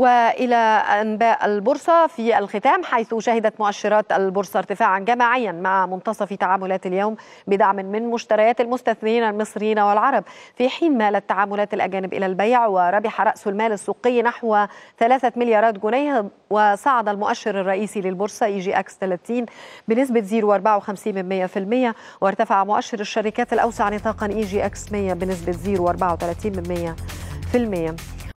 والى انباء البورصه في الختام حيث شهدت مؤشرات البورصه ارتفاعا جماعيا مع منتصف تعاملات اليوم بدعم من مشتريات المستثمرين المصريين والعرب في حين مالت تعاملات الاجانب الى البيع وربح راس المال السوقي نحو 3 مليارات جنيه وصعد المؤشر الرئيسي للبورصه اي جي اكس 30 بنسبه 0.54% وارتفع مؤشر الشركات الاوسع نطاقا اي جي اكس 100 بنسبه 0.34%